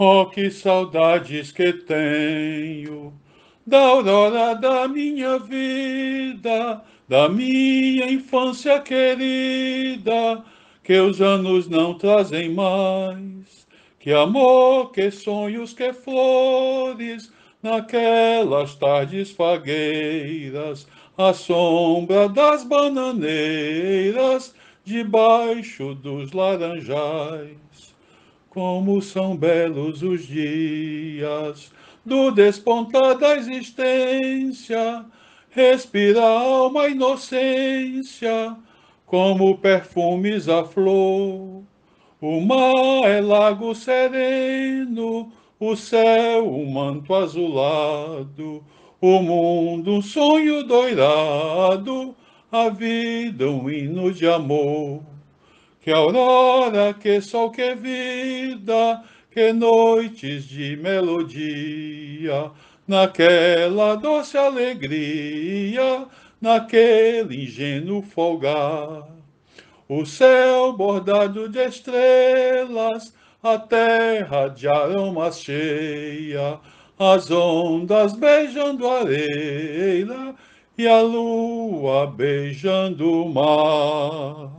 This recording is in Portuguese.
Oh, que saudades que tenho da aurora da minha vida, da minha infância querida, que os anos não trazem mais. Que amor, que sonhos, que flores, naquelas tardes fagueiras, à sombra das bananeiras, debaixo dos laranjais como são belos os dias do despontar da existência, respira a alma inocência, como perfumes a flor. O mar é lago sereno, o céu um manto azulado, o mundo um sonho doirado, a vida um hino de amor que aurora, que sol, que vida, que noites de melodia, naquela doce alegria, naquele ingênuo folgar. O céu bordado de estrelas, a terra de aromas cheia, as ondas beijando a areia e a lua beijando o mar.